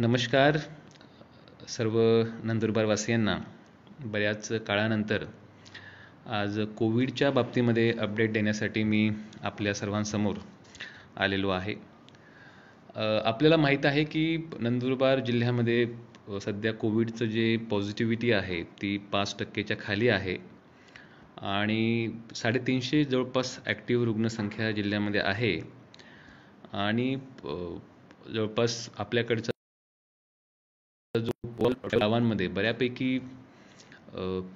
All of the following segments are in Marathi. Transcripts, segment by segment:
नमस्कार सर्व नंदुरबारवासियांना बऱ्याच काळानंतर आज कोविडच्या बाबतीमध्ये अपडेट देण्यासाठी मी आपल्या सर्वांसमोर आलेलो आहे आपल्याला माहीत आहे की नंदुरबार जिल्ह्यामध्ये सध्या कोविडचं जे पॉझिटिव्हिटी आहे ती पाच टक्केच्या खाली आहे आणि साडेतीनशे जवळपास ॲक्टिव्ह रुग्णसंख्या जिल्ह्यामध्ये आहे आणि जवळपास आपल्याकडचं गावांमध्ये बऱ्यापैकी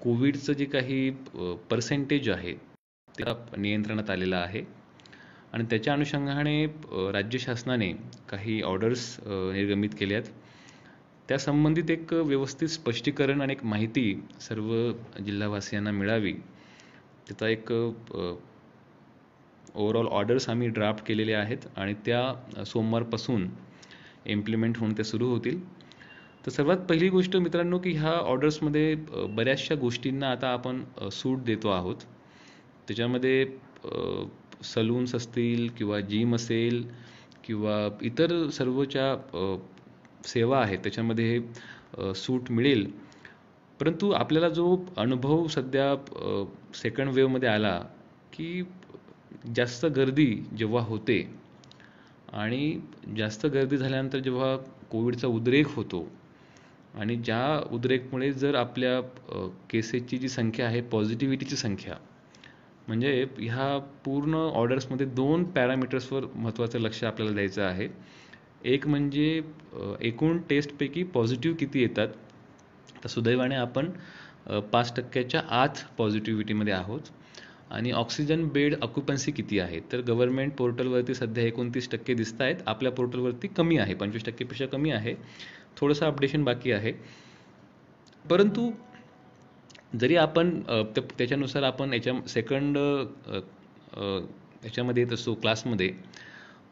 कोविडचं जे काही पर्सेंटेज आहे ते नियंत्रणात आलेलं आहे आणि त्याच्या अनुषंगाने राज्य शासनाने काही ऑर्डर्स निर्गमित आहेत त्या संबंधित एक व्यवस्थित स्पष्टीकरण आणि एक माहिती सर्व जिल्हावासियांना मिळावी त्याचा एक ओवरऑल ऑर्डर्स आम्ही ड्राफ्ट केलेले आहेत आणि त्या सोमवारपासून इम्प्लिमेंट होऊन ते सुरू होतील तर सर्वात पहिली गोष्ट मित्रांनो की ह्या ऑर्डर्समध्ये बऱ्याचशा गोष्टींना आता आपण सूट देतो आहोत त्याच्यामध्ये सलून्स असतील किंवा जिम असेल किंवा इतर सर्वच्या सेवा आहेत त्याच्यामध्ये हे सूट मिळेल परंतु आपल्याला जो अनुभव सध्या सेकंड वेवमध्ये आला की जास्त गर्दी जेव्हा होते आणि जास्त गर्दी झाल्यानंतर जेव्हा कोविडचा उद्रेक होतो आणि ज्या उद्रेकमुळे जर आपल्या केसेसची जी संख्या आहे पॉझिटिव्हिटीची संख्या म्हणजे ह्या पूर्ण ऑर्डर्समध्ये दोन पॅरामीटर्सवर महत्त्वाचं लक्ष आपल्याला द्यायचं आहे एक म्हणजे एकूण टेस्टपैकी पॉझिटिव्ह किती येतात तर सुदैवाने आपण पाच टक्क्याच्या आत पॉझिटिव्हिटीमध्ये आहोत आणि ऑक्सिजन बेड ऑक्युपन्सी किती आहे तर गव्हर्मेंट पोर्टलवरती सध्या एकोणतीस टक्के दिसत आहेत आपल्या पोर्टलवरती कमी आहे पंचवीस टक्केपेक्षा कमी आहे थोडंसं अपडेशन बाकी आहे परंतु जरी आपण त्याच्यानुसार आपण याच्या सेकंड याच्यामध्ये येत असतो क्लासमध्ये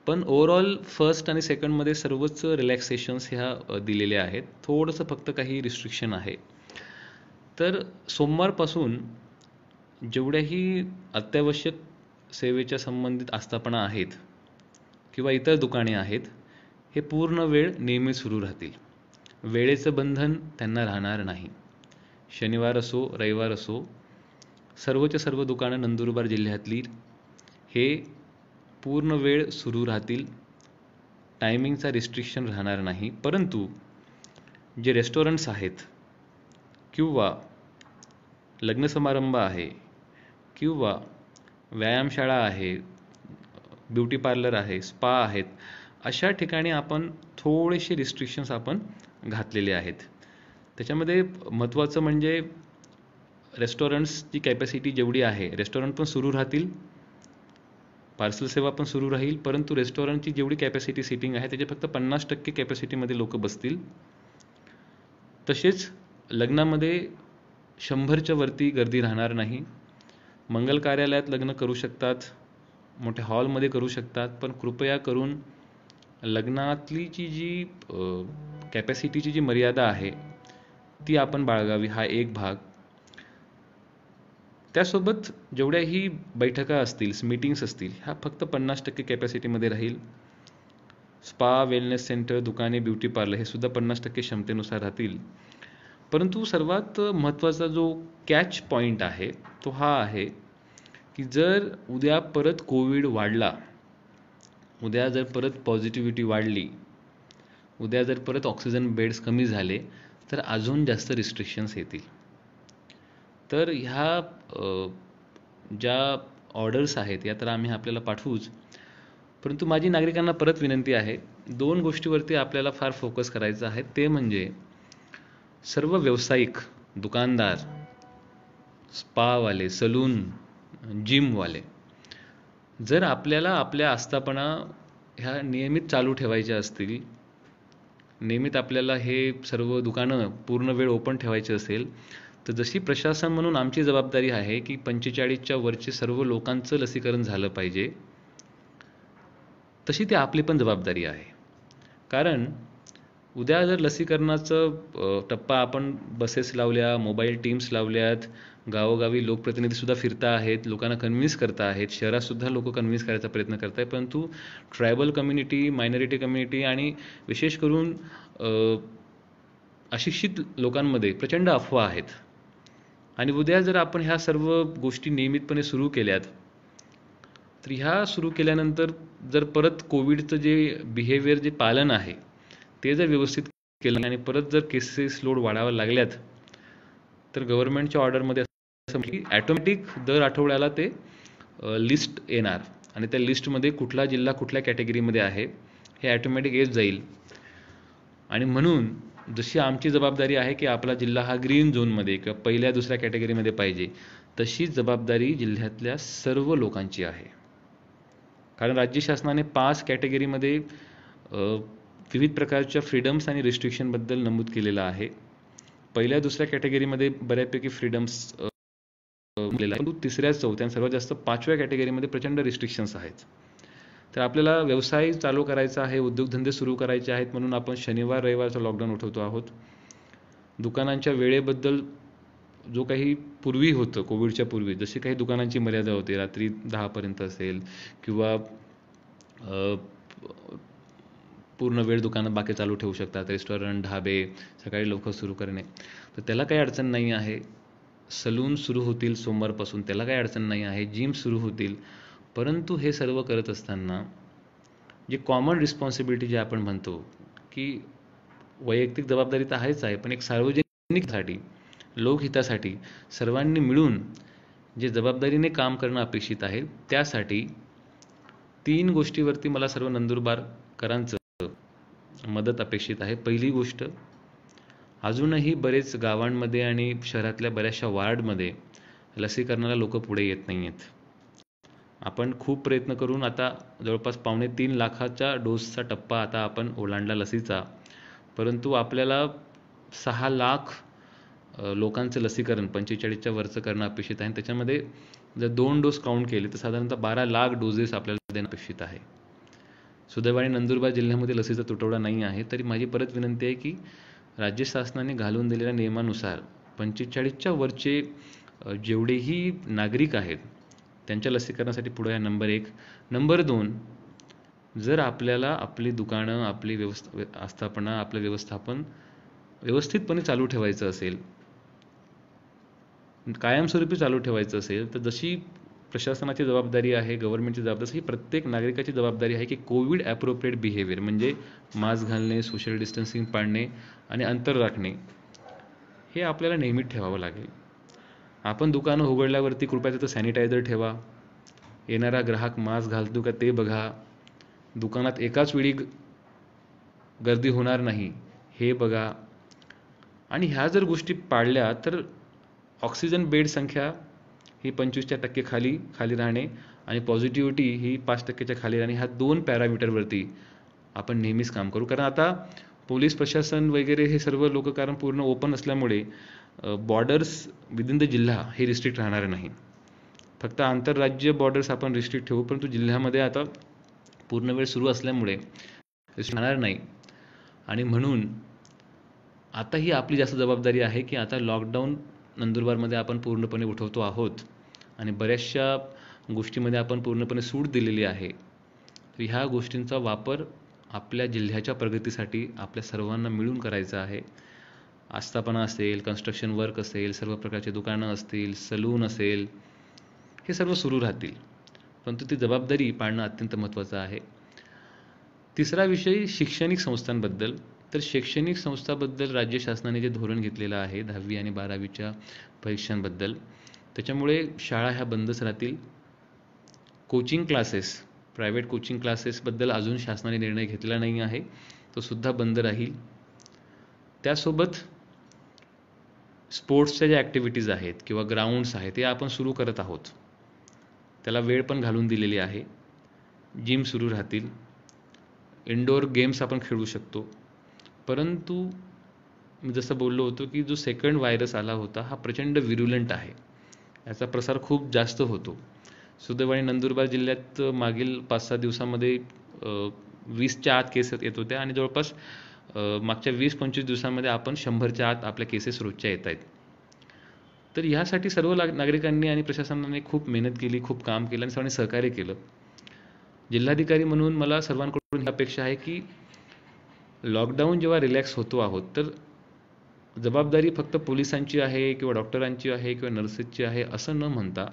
पण ओवरऑल फर्स्ट आणि सेकंडमध्ये सर्वच रिलॅक्सेशन्स ह्या दिलेल्या आहेत थोडंसं फक्त काही रिस्ट्रिक्शन आहे तर सोमवारपासून जेवढ्याही अत्यावश्यक सेवेच्या संबंधित आस्थापना आहेत किंवा इतर दुकाने आहेत हे पूर्ण वेळ नेहमी सुरू राहतील वेळेचं बंधन त्यांना राहणार नाही शनिवार असो रविवार असो सर्वच्या सर्व दुकानं नंदुरबार जिल्ह्यातली हे पूर्ण वेळ सुरू राहतील टायमिंगचा रिस्ट्रिक्शन राहणार नाही परंतु जे रेस्टॉरंट्स आहेत किंवा लग्नसमारंभ आहे किंवा व्यायामशाळा आहे ब्युटी पार्लर आहे स्पा आहेत अशा ठिकाणी आपण थोडेसे रिस्ट्रिक्शन्स आपण घातलेले आहेत त्याच्यामध्ये महत्त्वाचं म्हणजे रेस्टॉरंट्सची कॅपॅसिटी जेवढी आहे रेस्टॉरंट पण सुरू राहतील पार्सल सेवा पण सुरू राहील परंतु रेस्टॉरंटची जेवढी कॅपॅसिटी सिटिंग आहे त्याचे फक्त पन्नास टक्के कॅपॅसिटीमध्ये लोक बसतील तसेच लग्नामध्ये शंभरच्या वरती गर्दी राहणार नाही मंगल कार्यालयात लग्न करू शकतात मोठ्या हॉलमध्ये करू शकतात पण कृपया करून लग्नातली जी जी कॅपॅसिटीची जी मर्यादा आहे ती आपण बाळगावी हा एक भाग त्यासोबत जेवढ्याही बैठका असतील मीटिंग्स असतील ह्या फक्त पन्नास टक्के कॅपॅसिटीमध्ये राहील स्पा वेलनेस सेंटर दुकाने ब्युटी पार्लर हे सुद्धा पन्नास टक्के क्षमतेनुसार राहतील परंतु सर्वात महत्त्वाचा जो कॅच पॉईंट आहे तो हा आहे की जर उद्या परत कोविड वाढला उद्या जर परत पॉझिटिव्हिटी वाढली उद्या जर परत ऑक्सिजन बेड्स कमी झाले तर अजून जास्त रिस्ट्रिक्शन्स येतील तर ह्या ज्या ऑर्डर्स आहेत या तर आम्ही आपल्याला पाठवूच परंतु माझी नागरिकांना परत विनंती आहे दोन गोष्टीवरती आपल्याला फार फोकस करायचं आहे ते म्हणजे सर्व व्यावसायिक दुकानदार स्पावाले सलून जिमवाले जर आपल्याला आपल्या आस्थापना ह्या नियमित चालू ठेवायच्या असतील नियमित आपल्याला हे सर्व दुकानं पूर्ण वेळ ओपन ठेवायचे असेल तर जशी प्रशासन म्हणून आमची जबाबदारी आहे की पंचेचाळीसच्या वरचे सर्व लोकांचं लसीकरण झालं पाहिजे तशी ती आपली पण जबाबदारी आहे कारण उद्या जर लसीकरणाचं टप्पा आपण बसेस लावल्या मोबाईल टीम्स लावल्यात गावोगावी सुद्धा फिरता आहेत लोकांना कन्व्हिन्स करता आहेत सुद्धा लोक कन्व्हिन्स करायचा प्रयत्न करत आहेत परंतु ट्रायबल कम्युनिटी मायनॉरिटी कम्युनिटी आणि विशेष करून अशिक्षित लोकांमध्ये प्रचंड अफवा आहेत आणि उद्या जर आपण ह्या सर्व गोष्टी नियमितपणे सुरू केल्यात तर ह्या सुरू केल्यानंतर जर परत कोविडचं जे बिहेवियर जे पालन आहे ते जर व्यवस्थित केलं आणि परत जर केसेस लोड वाढावा लागल्यात तर गव्हर्नमेंटच्या ऑर्डरमध्ये म्हणजे की दर आठवड्याला ते लिस्ट येणार आणि त्या लिस्टमध्ये कुठला जिल्हा कुठल्या कॅटेगरीमध्ये आहे हे ॲटोमॅटिक येत जाईल आणि म्हणून जशी आमची जबाबदारी आहे की आपला जिल्हा हा ग्रीन झोनमध्ये किंवा पहिल्या दुसऱ्या कॅटेगरीमध्ये पाहिजे तशी जबाबदारी जिल्ह्यातल्या सर्व लोकांची आहे कारण राज्य शासनाने पाच कॅटेगरीमध्ये विविध प्रकारच्या फ्रीडम्स आणि रिस्ट्रिक्शनबद्दल नमूद केलेलं आहे पहिल्या दुसऱ्या कॅटेगरीमध्ये बऱ्यापैकी फ्रीडम्स परंतु तिसऱ्या चौथ्या आणि सर्वात जास्त पाचव्या कॅटेगरीमध्ये प्रचंड रिस्ट्रिक्शन्स आहेत तर आपल्याला व्यवसाय चालू करायचा आहे उद्योगधंदे सुरू करायचे आहेत म्हणून आपण शनिवार रविवारचा लॉकडाऊन उठवतो आहोत दुकानांच्या वेळेबद्दल जो काही पूर्वी होतं कोविडच्या पूर्वी जशी काही दुकानांची मर्यादा होती रात्री दहापर्यंत असेल किंवा पूर्ण वेळ दुकानं बाकी चालू ठेवू शकतात रेस्टॉरंट ढाबे सकाळी लवकर सुरू करणे तर त्याला काही अडचण नाही आहे सलून सुरू होतील सोमवारपासून त्याला काही अडचण नाही आहे जिम सुरू होतील परंतु हे सर्व करत असताना जे कॉमन रिस्पॉन्सिबिलिटी जे आपण म्हणतो की वैयक्तिक जबाबदारी तर आहेच आहे पण एक सार्वजनिकसाठी लोकहितासाठी सर्वांनी मिळून जे जबाबदारीने काम करणं अपेक्षित आहे त्यासाठी तीन गोष्टीवरती मला सर्व नंदुरबारकरांचं मदत अपेक्षित आहे पहिली गोष्ट अजूनही बरेच गावांमध्ये आणि शहरातल्या बऱ्याचशा वार्डमध्ये लसीकरणाला लोक पुढे येत नाही आहेत आपण खूप प्रयत्न करून आता जवळपास पावणे तीन लाखाच्या डोसचा टप्पा आता आपण ओलांडला लसीचा परंतु आपल्याला सहा लाख लोकांचं लसीकरण पंचेचाळीसच्या वरचं करणं अपेक्षित आहे त्याच्यामध्ये जर दोन डोस काउंट केले तर साधारणतः बारा लाख डोसेस आपल्याला देणं अपेक्षित आहे सुदैवाने नंदुरबार जिल्ह्यामध्ये लसीचा तुटवडा नाही आहे तरी माझी परत विनंती आहे की राज्य शासनाने घालून दिलेल्या नियमानुसार पंचेचाळीसच्या वरचे जेवढेही नागरिक आहेत त्यांच्या लसीकरणासाठी पुढे आहे नंबर एक नंबर दोन जर आपल्याला आपली दुकानं आपली व्यवस्था आस्थापना आपलं व्यवस्थापन व्यवस्थितपणे चालू ठेवायचं असेल कायमस्वरूपी चालू ठेवायचं असेल तर जशी प्रशासनाची जबाबदारी आहे गव्हर्नमेंटची जबाबदारी ही प्रत्येक नागरिकाची जबाबदारी आहे की कोविड ॲप्रोप्रिएट बिहेवियर म्हणजे मास्क घालणे सोशल डिस्टन्सिंग पाळणे आणि अंतर राखणे हे आपल्याला नेहमीच ठेवावं लागेल आपण दुकानं उघडल्यावरती कृपया तिथं सॅनिटायझर ठेवा येणारा ग्राहक मास्क घालतो का ते बघा दुकानात एकाच वेळी गर्दी होणार नाही हे बघा आणि ह्या जर गोष्टी पाळल्या तर ऑक्सिजन बेड संख्या ही पंचवीसच्या टक्के खाली खाली राहणे आणि पॉझिटिव्हिटी ही पाच टक्केच्या खाली राहणे ह्या दोन पॅरामीटरवरती आपण नेहमीच काम करू कारण आता पोलीस प्रशासन वगैरे हे सर्व लोक कारण पूर्ण ओपन असल्यामुळे बॉर्डर्स विदिन द जिल्हा हे रिस्ट्रिक्ट राहणार नाही फक्त आंतरराज्य बॉर्डर्स आपण रिस्ट्रिक्ट ठेवू परंतु जिल्ह्यामध्ये आता पूर्ण वेळ सुरू असल्यामुळे राहणार नाही आणि म्हणून आता ही आपली जास्त जबाबदारी आहे की आता लॉकडाऊन नंदुरबारमध्ये आपण पूर्णपणे उठवतो आहोत आणि बऱ्याचशा गोष्टीमध्ये आपण पूर्णपणे सूट दिलेली आहे तर ह्या गोष्टींचा वापर आपल्या जिल्ह्याच्या प्रगतीसाठी आपल्या सर्वांना मिळून करायचा आहे आस्थापना असेल कन्स्ट्रक्शन वर्क असेल सर्व प्रकारचे दुकानं असतील सलून असेल हे सर्व सुरू राहतील परंतु ती जबाबदारी पाळणं अत्यंत महत्त्वाचं आहे तिसरा विषय शैक्षणिक संस्थांबद्दल तर शैक्षणिक संस्थाबद्दल राज्य शासनाने जे धोरण घेतलेलं आहे दहावी आणि बारावीच्या परीक्षांबद्दल त्याच्यामुळे शाळा ह्या बंदच राहतील कोचिंग क्लासेस प्रायव्हेट कोचिंग क्लासेसबद्दल अजून शासनाने निर्णय घेतलेला नाही आहे तो सुद्धा बंद राहील त्यासोबत स्पोर्ट्सच्या ज्या ॲक्टिव्हिटीज आहेत किंवा ग्राउंड्स आहेत ते आपण सुरू करत आहोत त्याला वेळ पण घालून दिलेली आहे जिम सुरू राहतील इनडोअर गेम्स आपण खेळू शकतो परंतु मी जसं बोललो होतो की जो सेकंड व्हायरस आला होता हा प्रचंड विरुलंट आहे याचा प्रसार खूप जास्त होतो सुदैवाने नंदुरबार जिल्ह्यात मागील पाच सहा दिवसामध्ये वीसच्या आत केसेस येत होत्या आणि जवळपास मागच्या वीस पंचवीस दिवसांमध्ये आपण शंभरच्या आत आपल्या केसेस रोजच्या येत आहेत तर ह्यासाठी सर्व नागरिकांनी आणि प्रशासनाने खूप मेहनत केली खूप काम केलं आणि सर्वांनी सहकार्य केलं जिल्हाधिकारी म्हणून मला सर्वांकडून अपेक्षा आहे की लॉकडाऊन जेव्हा रिलॅक्स होतो आहोत तर जबाबदारी फक्त पोलिसांची आहे किंवा डॉक्टरांची आहे किंवा नर्सेसची आहे असं न म्हणता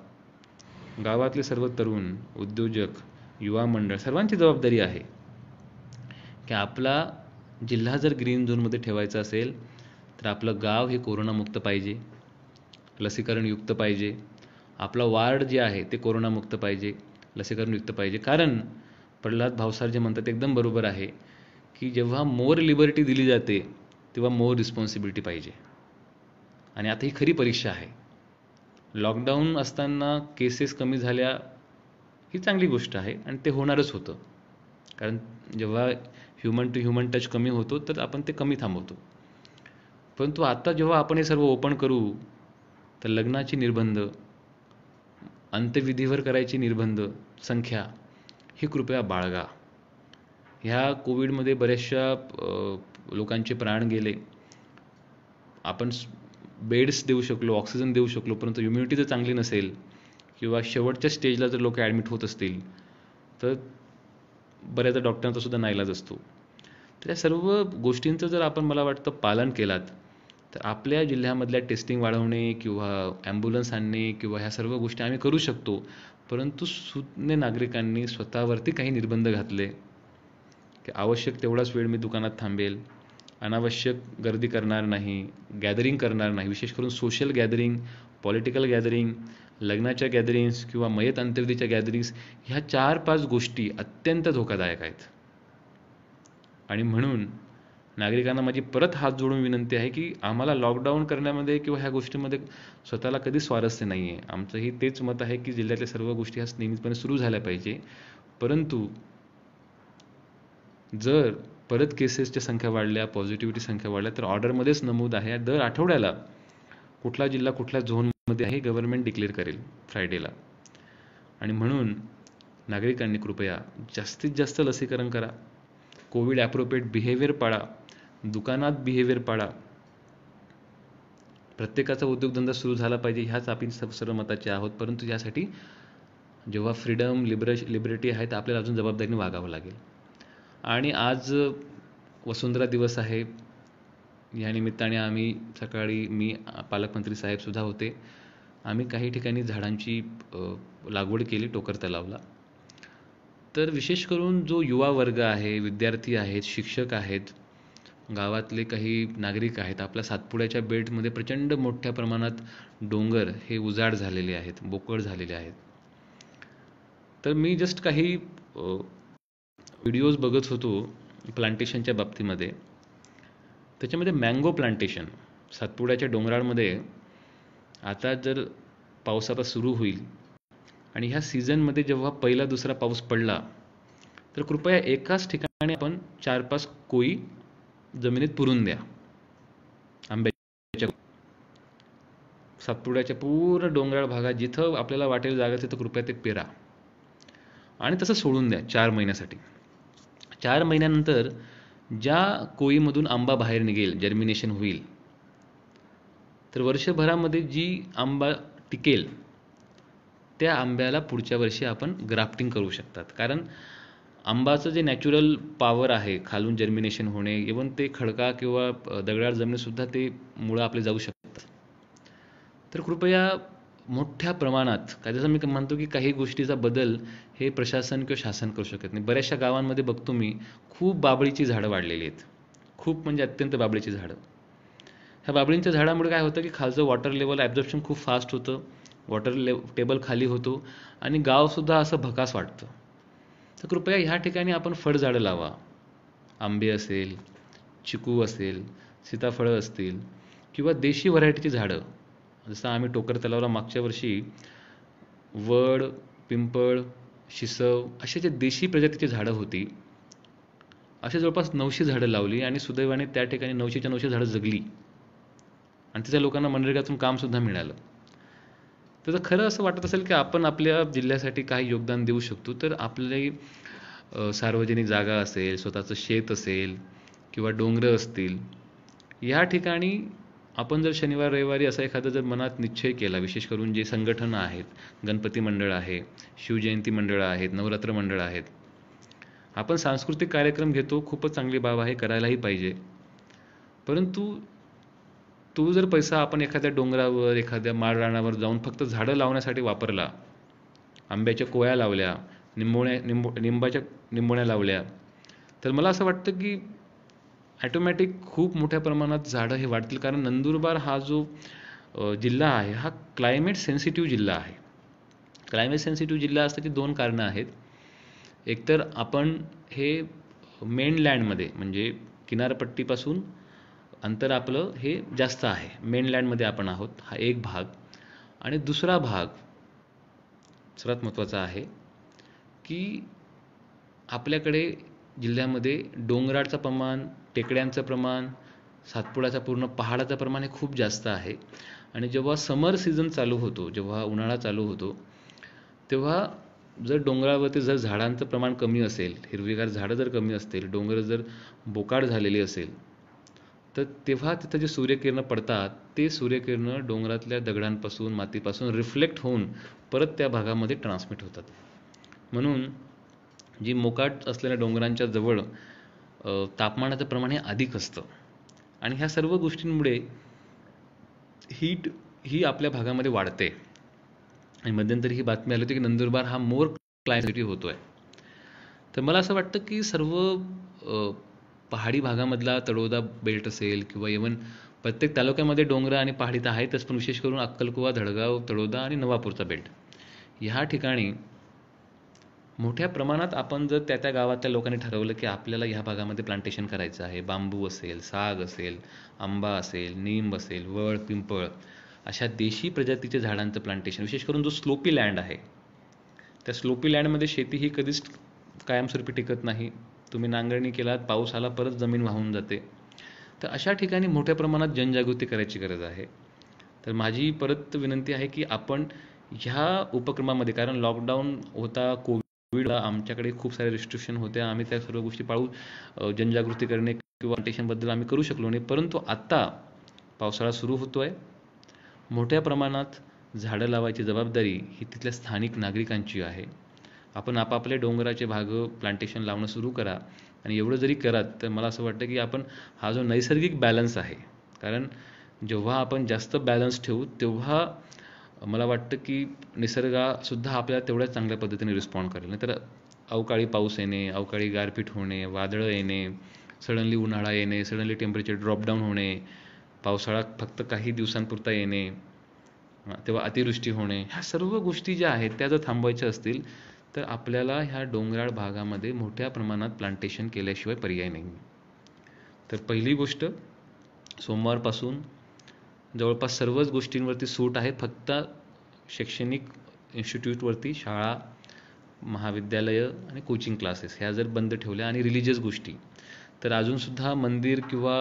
गावातले सर्व तरुण उद्योजक युवा मंडळ सर्वांची जबाबदारी आहे की आपला जिल्हा जर ग्रीन झोनमध्ये ठेवायचा असेल तर आपलं गाव हे कोरोनामुक्त पाहिजे लसीकरणयुक्त पाहिजे आपला वार्ड जे आहे ते कोरोनामुक्त पाहिजे लसीकरणयुक्त पाहिजे कारण प्रल्हाद भावसार जे म्हणतात एकदम बरोबर आहे की जेव्हा मोर लिबर्टी दिली जाते तेव्हा मोर रिस्पॉन्सिबिलिटी पाहिजे आणि आता ही खरी परीक्षा आहे लॉकडाऊन असताना केसेस कमी झाल्या ही चांगली गोष्ट आहे आणि ते होणारच होतं कारण जेव्हा ह्युमन टू ह्युमन टच कमी होतो तर आपण ते कमी थांबवतो परंतु आता जेव्हा आपण हे सर्व ओपन करू तर लग्नाचे निर्बंध अंत्यविधीवर करायचे निर्बंध संख्या ही कृपया बाळगा ह्या कोविडमध्ये बऱ्याचशा लोकांचे प्राण गेले आपण बेड्स देऊ शकलो ऑक्सिजन देऊ शकलो परंतु इम्युनिटी जर चांगली नसेल किंवा शेवटच्या स्टेजला जर लोक ॲडमिट होत असतील तर बऱ्याचदा डॉक्टरांचा सुद्धा नाईलाज असतो तर या सर्व गोष्टींचं जर आपण मला वाटतं पालन केलात तर आपल्या जिल्ह्यामधल्या टेस्टिंग वाढवणे किंवा ॲम्ब्युलन्स आणणे किंवा ह्या सर्व गोष्टी आम्ही करू शकतो परंतु सुज्ञ नागरिकांनी स्वतःवरती काही निर्बंध घातले की आवश्यक तेवढाच वेळ मी दुकानात थांबेल अनावश्यक गर्दी करणार नाही गॅदरिंग करणार नाही विशेष करून सोशल गॅदरिंग पॉलिटिकल गॅदरिंग लग्नाच्या गॅदरिंग्स किंवा मयत अंत्यविधीच्या गॅदरिंग्स ह्या चार पाच गोष्टी अत्यंत धोकादायक आहेत आणि म्हणून नागरिकांना माझी परत हात जोडून विनंती आहे की आम्हाला लॉकडाऊन करण्यामध्ये किंवा ह्या गोष्टीमध्ये स्वतःला कधी स्वारस्य नाही आहे आमचंही तेच मत आहे की जिल्ह्यातल्या सर्व गोष्टी ह्या नियमितपणे सुरू झाल्या पाहिजे परंतु जर परत केसेसच्या संख्या वाढल्या पॉझिटिव्हिटी संख्या वाढल्या तर ऑर्डरमध्येच नमूद आहे दर आठवड्याला कुठला जिल्हा कुठल्या झोनमध्ये आहे गव्हर्नमेंट डिक्लेअर करेल फ्रायडेला आणि म्हणून नागरिकांनी कृपया जास्तीत जास्त लसीकरण करा कोविड ॲप्रोप्रिएट बिहेवियर पाळा दुकानात बिहेवियर पाळा प्रत्येकाचा उद्योगधंदा सुरू झाला पाहिजे ह्याच आपण सर्व मताचे आहोत परंतु यासाठी जेव्हा फ्रीडम लिबरे लिबरेटी आहे तर आपल्याला अजून जबाबदारीने वागावं लागेल आणि आज वसुंधरा दिवस आहे या निमित्ताने आम्ही सकाळी मी पालकमंत्री साहेबसुद्धा होते आम्ही काही ठिकाणी झाडांची लागवड केली टोकर तलावला तर विशेष करून जो युवा वर्ग आहे विद्यार्थी आहेत शिक्षक आहेत गावातले काही नागरिक आहेत आपल्या सातपुड्याच्या बेटमध्ये प्रचंड मोठ्या प्रमाणात डोंगर हे उजाड झालेले आहेत बोकळ झालेले आहेत तर मी जस्ट काही व्हिडिओज बघत होतो प्लांटेशनच्या बाबतीमध्ये त्याच्यामध्ये मँगो प्लांटेशन सातपुड्याच्या डोंगराळमध्ये आता जर पाऊस आता सुरू होईल आणि ह्या सीझनमध्ये जेव्हा पहिला दुसरा पाऊस पडला तर कृपया एकाच ठिकाणी आपण चार पाच कोळी जमिनीत पुरून द्या आंब्याच्या सातपुड्याच्या पूर्ण डोंगराळ भागात जिथं आपल्याला वाटेल जागा तिथं कृपया ते पेरा आणि तसं सोडून द्या चार महिन्यासाठी चार महिन्यानंतर ज्या कोळीमधून आंबा बाहेर निघेल जर्मिनेशन होईल तर वर्षभरामध्ये जी आंबा टिकेल त्या आंब्याला पुढच्या वर्षी आपण ग्राफ्टिंग करू शकतात कारण आंबाचं जे नॅचरल पॉवर आहे खालून जर्मिनेशन होणे इवन ते खडका किंवा दगडाळ सुद्धा ते मुळं आपले जाऊ शकतात तर कृपया मोठ्या प्रमाणात काय जसं मी म्हणतो की काही गोष्टीचा बदल हे प्रशासन किंवा शासन करू शकत नाही बऱ्याचशा गावांमध्ये बघतो मी खूप बाबळीची झाडं वाढलेली आहेत खूप म्हणजे अत्यंत बाबळीची झाडं ह्या बाबळींच्या झाडामुळे काय होतं की खालचं वॉटर लेवल ॲब्झॉर्प्शन खूप फास्ट होतं वॉटर ले टेबल खाली होतो आणि गावसुद्धा असं भकास वाटतं तर कृपया ह्या ठिकाणी आपण फळझाडं लावा आंबे असेल चिकू असेल सीताफळं असतील किंवा देशी व्हरायटीची झाडं जसं आम्ही टोकर तलावला मागच्या वर्षी वड पिंपळ शिसव असे जे देशी प्रजातीची झाडं होती असे जवळपास नऊशे झाडं लावली आणि सुदैवाने त्या ठिकाणी नऊशेच्या नऊशे झाडं जगली आणि तिच्या लोकांना मनरेगातून कामसुद्धा मिळालं त्याचं खरं असं वाटत असेल की आपण आपल्या जिल्ह्यासाठी काही योगदान देऊ शकतो तर आपले सार्वजनिक जागा असेल स्वतःचं शेत असेल किंवा डोंगरं असतील या ठिकाणी आपण जर शनिवार रविवारी असा एखादा जर मनात निश्चय केला विशेष करून जे संघटनं आहेत गणपती मंडळ आहे शिवजयंती मंडळं आहेत नवरात्र मंडळ आहेत आपण सांस्कृतिक कार्यक्रम घेतो खूपच चांगली बाब आहे करायलाही पाहिजे परंतु तो जर पैसा आपण एखाद्या डोंगरावर एखाद्या माळ जाऊन फक्त झाडं लावण्यासाठी वापरला आंब्याच्या कोया लावल्या निंबोण्या निंबो निंबाच्या निंबोण्या लावल्या तर मला असं वाटतं की ॲटोमॅटिक खूप मोठ्या प्रमाणात झाडं हे वाढतील कारण नंदुरबार हा जो जिल्हा आहे हा क्लायमेट सेन्सिटिव्ह जिल्हा आहे क्लायमेट सेन्सिटिव्ह जिल्हा असल्याची दोन कारणं आहेत एकतर आपण हे मेनलँडमध्ये म्हणजे किनारपट्टीपासून अंतर आपलं हे जास्त आहे मेनलँडमध्ये आपण आहोत हा एक भाग आणि दुसरा भाग सर्वात महत्त्वाचा आहे की आपल्याकडे जिल्ह्यामध्ये डोंगराळचं प्रमाण टेकड्यांचं प्रमाण सातपुडाचा पूर्ण पहाडाचं प्रमाण हे खूप जास्त आहे आणि जेव्हा समर सीझन चालू होतो जेव्हा उन्हाळा चालू होतो तेव्हा जर डोंगरावरती जर झाडांचं प्रमाण कमी असेल हिरवीगार झाडं जर कमी असतील डोंगर जर बोकाड झालेली असेल तर तेव्हा तिथं जे सूर्यकिरणं पडतात ते सूर्यकिरणं डोंगरातल्या दगडांपासून मातीपासून रिफ्लेक्ट होऊन परत त्या भागामध्ये ट्रान्समिट होतात म्हणून जी मोकाट असलेल्या डोंगरांच्या जवळ तापमानाचं प्रमाण हे अधिक असतं आणि ह्या सर्व गोष्टींमुळे हीट ही आपल्या भागामध्ये वाढते आणि मध्यंतरी ही बातमी आली होती की नंदुरबार हा मोर क्लायमेटी होतोय तर मला असं वाटतं की सर्व पहाडी भागामधला तळोदा बेल्ट असेल किंवा इवन प्रत्येक तालुक्यामध्ये डोंगर आणि पहाडी तर आहेतच पण विशेष करून अक्कलकुवा धडगाव तळोदा आणि नवापूरचा बेल्ट ह्या ठिकाणी मोठ्या प्रमाणात आपण जर त्या त्या गावातल्या लोकांनी ठरवलं की आपल्याला ह्या भागामध्ये प्लांटेशन करायचं आहे बांबू असेल साग असेल आंबा असेल निंब असेल वळ पिंपळ अशा देशी प्रजातीच्या झाडांचं प्लांटेशन विशेष करून जो स्लोपी लँड आहे त्या स्लोपी लँडमध्ये शेती ही कधीच कायमस्वरूपी टिकत नाही तुम्ही नांगरणी केलात पाऊस आला परत जमीन वाहून जाते तर अशा ठिकाणी मोठ्या प्रमाणात जनजागृती करायची गरज आहे तर माझी परत विनंती आहे की आपण ह्या उपक्रमामध्ये कारण लॉकडाऊन होता कोविड कोविडला आमच्याकडे खूप सारे रिस्ट्रिक्शन होते आम्ही त्या सर्व गोष्टी पाळू जनजागृती करणे किंवा टेशनबद्दल आम्ही करू शकलो नाही परंतु आत्ता पावसाळा सुरू होतो आहे मोठ्या प्रमाणात झाडं लावायची जबाबदारी ही तिथल्या स्थानिक नागरिकांची आहे आपण आपापले डोंगराचे भाग प्लांटेशन लावणं सुरू करा आणि एवढं जरी करात तर मला असं वाटतं की आपण हा जो नैसर्गिक बॅलन्स आहे कारण जेव्हा आपण जास्त बॅलन्स ठेवू तेव्हा मला वाटतं की सुद्धा आपल्याला तेवढ्याच चांगल्या पद्धतीने रिस्पॉन्ड करेल नाही तर अवकाळी पाऊस येणे अवकाळी गारपीट होणे वादळं येणे सडनली उन्हाळा येणे सडनली टेम्परेचर ड्रॉपडाऊन होणे पावसाळा फक्त काही दिवसांपुरता येणे तेव्हा अतिवृष्टी होणे ह्या सर्व गोष्टी ज्या आहेत त्या जर थांबवायच्या असतील तर आपल्याला ह्या डोंगराळ भागामध्ये मोठ्या प्रमाणात प्लांटेशन केल्याशिवाय पर्याय नाही तर पहिली गोष्ट सोमवारपासून जवळपास सर्वच गोष्टींवरती सूट आहे फक्त शैक्षणिक इन्स्टिट्यूटवरती शाळा महाविद्यालयं आणि कोचिंग क्लासेस ह्या जर बंद ठेवल्या आणि रिलिजियस गोष्टी तर अजूनसुद्धा मंदिर किंवा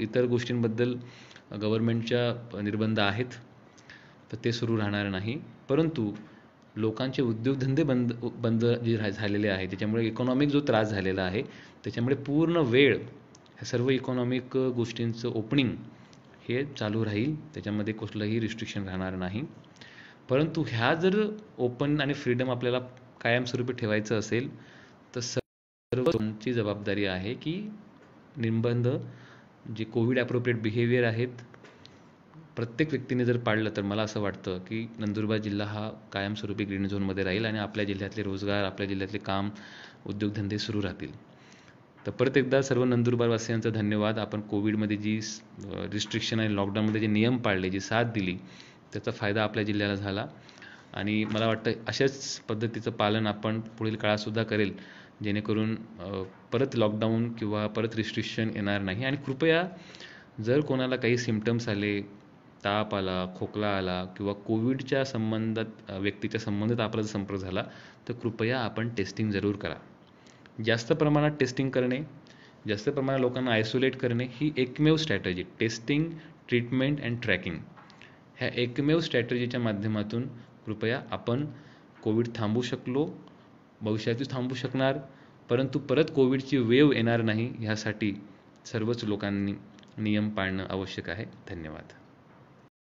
इतर गोष्टींबद्दल गव्हर्नमेंटच्या निर्बंध आहेत तर ते सुरू राहणार नाही परंतु लोकांचे उद्योगधंदे बंद बंद जे झालेले आहे त्याच्यामुळे इकॉनॉमिक जो त्रास झालेला आहे त्याच्यामुळे पूर्ण वेळ ह्या सर्व इकॉनॉमिक गोष्टींचं ओपनिंग हे चालू राहील त्याच्यामध्ये कुठलंही रिस्ट्रिक्शन राहणार नाही परंतु ह्या जर ओपन आणि फ्रीडम आपल्याला कायमस्वरूपी ठेवायचं असेल तर सर्व तुमची जबाबदारी आहे की निर्बंध जे कोविड ॲप्रोप्रिएट बिहेवियर आहेत प्रत्येक व्यक्तीने जर पाळलं तर मला असं वाटतं की नंदुरबार जिल्हा हा कायमस्वरूपी ग्रीन झोनमध्ये राहील आणि आपल्या जिल्ह्यातले रोजगार आपल्या जिल्ह्यातले काम उद्योगधंदे सुरू राहतील तर परत एकदा सर्व नंदुरबारवासियांचा धन्यवाद आपण कोविडमध्ये जी रिस्ट्रिक्शन आणि लॉकडाऊनमध्ये जे नियम पाळले जी साथ दिली त्याचा फायदा आपल्या जिल्ह्याला झाला आणि मला वाटतं अशाच पद्धतीचं पालन आपण पुढील काळातसुद्धा करेल जेणेकरून परत लॉकडाऊन किंवा परत रिस्ट्रिक्शन येणार नाही आणि कृपया जर कोणाला काही सिमटम्स आले ताप आला खोकला आला किंवा कोविडच्या संबंधात व्यक्तीच्या संबंधात आपला जर संपर्क झाला तर कृपया आपण टेस्टिंग जरूर करा जास्त प्रमाणात टेस्टिंग करणे जास्त प्रमाणात लोकांना आयसोलेट करणे ही एकमेव strategy testing treatment and tracking ह्या एकमेव स्ट्रॅटजीच्या माध्यमातून कृपया आपण कोविड थांबू शकलो भविष्यातही थांबू शकणार परंतु परत कोविडची वेव येणार नाही ह्यासाठी सर्वच लोकांनी नियम पाळणं आवश्यक आहे धन्यवाद